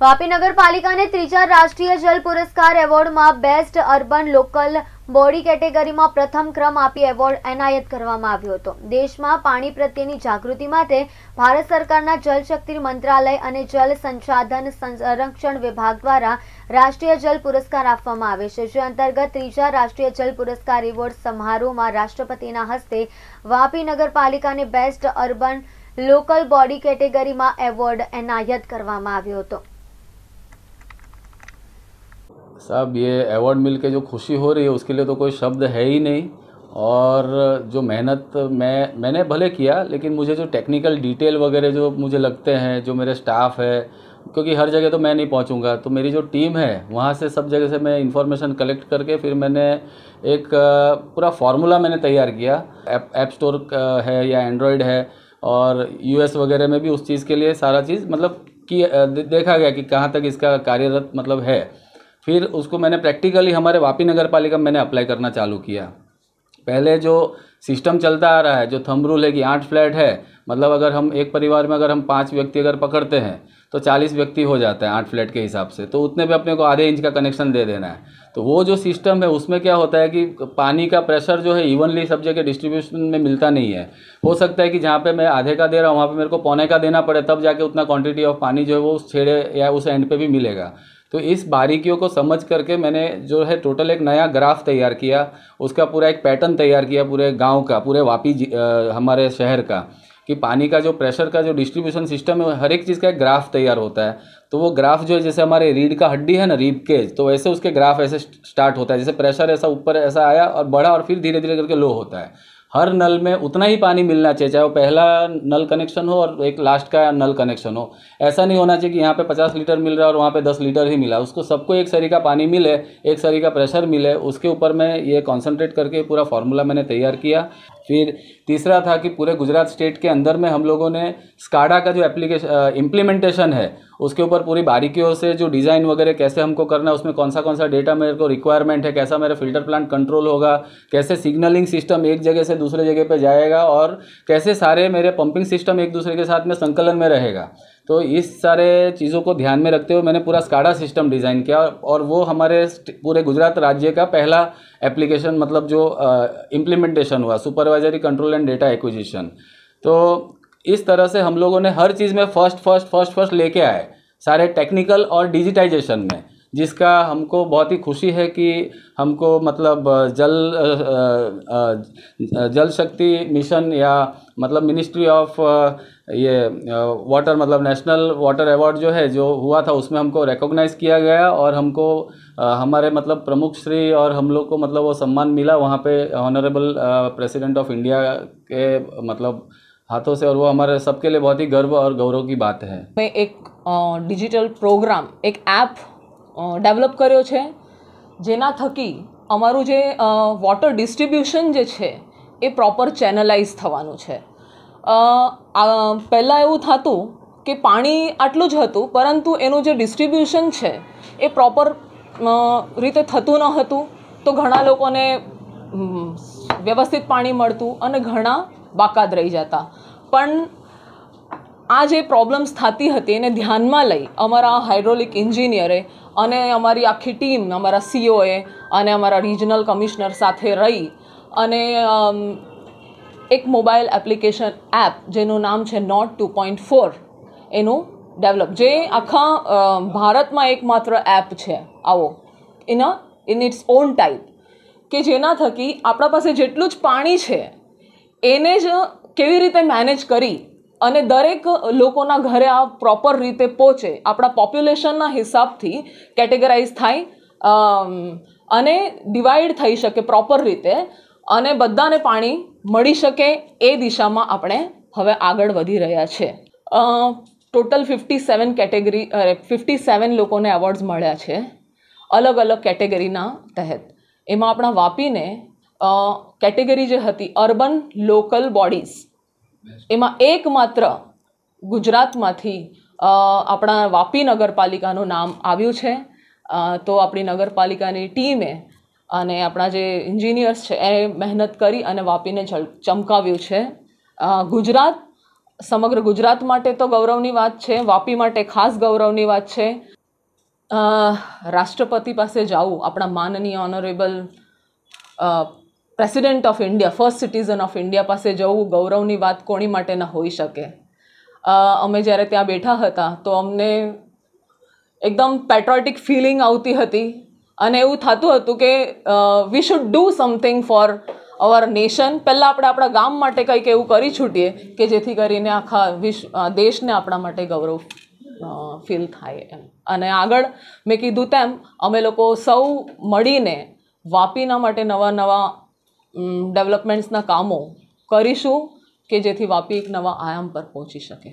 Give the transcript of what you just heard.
વાપી નગરપાલિકાને ત્રીજા રાષ્ટ્રીય જલ પુરસ્કાર એવોર્ડમાં બેસ્ટ અર્બન લોકલ બોડી કેટેગરીમાં પ્રથમ ક્રમ આપી એવોર્ડ એનાયત કરવામાં આવ્યો હતો દેશમાં પાણી પ્રત્યેની જાગૃતિ માટે ભારત સરકારના જલશક્તિ મંત્રાલય અને જલ સંસાધન સંરક્ષણ વિભાગ દ્વારા રાષ્ટ્રીય જલ પુરસ્કાર આપવામાં આવે છે જે અંતર્ગત ત્રીજા રાષ્ટ્રીય જલ પુરસ્કાર એવોર્ડ સમારોહમાં રાષ્ટ્રપતિના હસ્તે વાપી નગરપાલિકાને બેસ્ટ અર્બન લોકલ બોડી કેટેગરીમાં એવોર્ડ એનાયત કરવામાં આવ્યો હતો साहब ये अवार्ड मिल के जो खुशी हो रही है उसके लिए तो कोई शब्द है ही नहीं और जो मेहनत मैं मैंने भले किया लेकिन मुझे जो टेक्निकल डिटेल वगैरह जो मुझे लगते हैं जो मेरे स्टाफ है क्योंकि हर जगह तो मैं नहीं पहुंचूंगा तो मेरी जो टीम है वहाँ से सब जगह से मैं इन्फॉर्मेशन कलेक्ट करके फिर मैंने एक पूरा फार्मूला मैंने तैयार किया ऐप स्टोर है या एंड्रॉयड है और यूएस वगैरह में भी उस चीज़ के लिए सारा चीज़ मतलब कि देखा गया कि कहाँ तक इसका कार्यरत मतलब है फिर उसको मैंने प्रैक्टिकली हमारे वापी नगर पालिका में मैंने अप्लाई करना चालू किया पहले जो सिस्टम चलता आ रहा है जो थम रूल है कि आठ फ्लैट है मतलब अगर हम एक परिवार में अगर हम पाँच व्यक्ति अगर पकड़ते हैं तो चालीस व्यक्ति हो जाता है आठ फ्लैट के हिसाब से तो उतने भी अपने को आधे इंच का कनेक्शन दे देना है तो वो जो सिस्टम है उसमें क्या होता है कि पानी का प्रेशर जो है इवनली सब जगह डिस्ट्रीब्यूशन में मिलता नहीं है हो सकता है कि जहाँ पे मैं आधे का दे रहा हूँ वहाँ पे मेरे को पौने का देना पड़े तब जाके उतना क्वांटिटी ऑफ पानी जो है वो उस छेड़े या उस एंड पे भी मिलेगा तो इस बारीकियों को समझ करके मैंने जो है टोटल एक नया ग्राफ तैयार किया उसका पूरा एक पैटर्न तैयार किया पूरे गाँव का पूरे वापी हमारे शहर का कि पानी का जो प्रेशर का जो डिस्ट्रीब्यूशन सिस्टम है हर एक चीज़ का एक ग्राफ तैयार होता है तो वो ग्राफ जो है जैसे हमारे रीढ़ का हड्डी है ना रीप केज तो वैसे उसके ग्राफ ऐसे स्टार्ट होता है जैसे प्रेशर ऐसा ऊपर ऐसा आया और बढ़ा और फिर धीरे धीरे करके लो होता है हर नल में उतना ही पानी मिलना चाहिए चाहे वो पहला नल कनेक्शन हो और एक लास्ट का नल कनेक्शन हो ऐसा नहीं होना चाहिए कि यहाँ पे पचास लीटर मिल रहा है और वहाँ पे दस लीटर ही मिला उसको सबको एक सरी का पानी मिले एक सरी का प्रेशर मिले उसके ऊपर मैं ये कॉन्सेंट्रेट करके पूरा फार्मूला मैंने तैयार किया फिर तीसरा था कि पूरे गुजरात स्टेट के अंदर में हम लोगों ने स्काडा का जो एप्लीकेशन इम्प्लीमेंटेशन है उसके ऊपर पूरी बारीकियों से जो डिज़ाइन वगैरह कैसे हमको करना है उसमें कौन सा कौन सा डेटा मेरे को रिक्वायरमेंट है कैसा मेरा फिल्टर प्लांट कंट्रोल होगा कैसे सिग्नलिंग सिस्टम एक जगह से दूसरे जगह पर जाएगा और कैसे सारे मेरे पंपिंग सिस्टम एक दूसरे के साथ में संकलन में रहेगा तो इस सारे चीज़ों को ध्यान में रखते हुए मैंने पूरा स्काडा सिस्टम डिज़ाइन किया और वो हमारे पूरे गुजरात राज्य का पहला एप्लीकेशन मतलब जो इम्प्लीमेंटेशन हुआ supervisory control and data acquisition तो इस तरह से हम लोगों ने हर चीज़ में फर्स्ट फर्स्ट फर्स्ट फर्स्ट लेके आए सारे टेक्निकल और डिजिटाइजेशन में जिसका हमको बहुत ही खुशी है कि हमको मतलब जल जल शक्ति मिशन या मतलब मिनिस्ट्री ऑफ ये वाटर मतलब नेशनल वाटर अवार्ड जो है जो हुआ था उसमें हमको रिकॉग्नाइज़ किया गया और हमको हमारे मतलब प्रमुख श्री और हम लोग को मतलब वो सम्मान मिला वहाँ पे ऑनरेबल प्रेसिडेंट ऑफ इंडिया के मतलब हाथों से और वो हमारे सबके लिए बहुत ही गर्व और गौरव की बात है મેં એક ડિજિટલ પ્રોગ્રામ એક એપ ડેવલપ કર્યો છે જેના થકી અમારું જે વોટર ડિસ્ટ્રિબ્યુશન જે છે એ પ્રોપર ચેનલાઇઝ થવાનું છે પહેલાં એવું થતું કે પાણી આટલું જ હતું પરંતુ એનું જે ડિસ્ટ્રિબ્યુશન છે એ પ્રોપર રીતે થતું ન હતું તો ઘણા લોકોને વ્યવસ્થિત પાણી મળતું અને ઘણા બાકાત રહી જતા પણ આ જે પ્રોબ્લેમ્સ થતી હતી એને ધ્યાનમાં લઈ અમારા હાઇડ્રોલિક એન્જિનિયરે અને અમારી આખી ટીમ અમારા સીઓએ અને અમારા રિજનલ કમિશનર સાથે રહી અને એક મોબાઈલ એપ્લિકેશન એપ જેનું નામ છે નોટ ટુ પોઈન્ટ ફોર એનું ડેવલપ જે આખા ભારતમાં એકમાત્ર એપ છે આવો in a in its own type કે જેના થકી આપણા પાસે જેટલું જ પાણી છે એને જ કેવી રીતે મેનેજ કરી અને દરેક લોકોના ઘરે આ પ્રોપર રીતે પહોંચે આપણા પોપ્યુલેશનના હિસાબથી કેટેગરાઇઝ થાય અને ડિવાઈડ થઈ શકે પ્રોપર રીતે અને બધાને પાણી મળી શકે એ દિશામાં આપણે હવે આગળ વધી રહ્યા છે total fifty seven category fifty seven લોકોને એવોર્ડ્સ મળ્યા છે અલગ અલગ કેટેગરીના તહેત એમાં આપણા વાપીને કેટેગરી જે હતી અર્બન લોકલ બોડીઝ એમાં એકમાત્ર ગુજરાતમાંથી આપણા વાપી નગરપાલિકાનું નામ આવ્યું છે તો આપણી નગરપાલિકાની ટીમે અને આપણા જે એન્જિનિયર્સ છે એ મહેનત કરી અને વાપીને ચમકાવ્યું છે ગુજરાત સમગ્ર ગુજરાત માટે તો ગૌરવની વાત છે વાપી માટે ખાસ ગૌરવની વાત છે રાષ્ટ્રપતિ પાસે જાવું આપણા માનનીય honourable president of India first citizen of India પાસે જવું ગૌરવની વાત કોની માટે ન હોઈ શકે અમે જ્યારે ત્યાં બેઠા હતા તો અમને એકદમ પેટ્રોટિક ફિલિંગ આવતી હતી અને એવું થતું હતું કે we should do something for our nation પહેલાં આપણે આપણા ગામ માટે કંઈક એવું કરી છૂટીએ કે જેથી કરીને આખા વિશ્વ દેશને આપણા માટે ગૌરવ ફીલ થાય એમ અને આગળ મેં કીધું તેમ અમે લોકો સૌ મળીને વાપીના માટે નવા નવા ડેવલપમેન્ટ્સના કામો કરીશું કે જેથી વાપી એક નવા આયામ પર પહોંચી શકે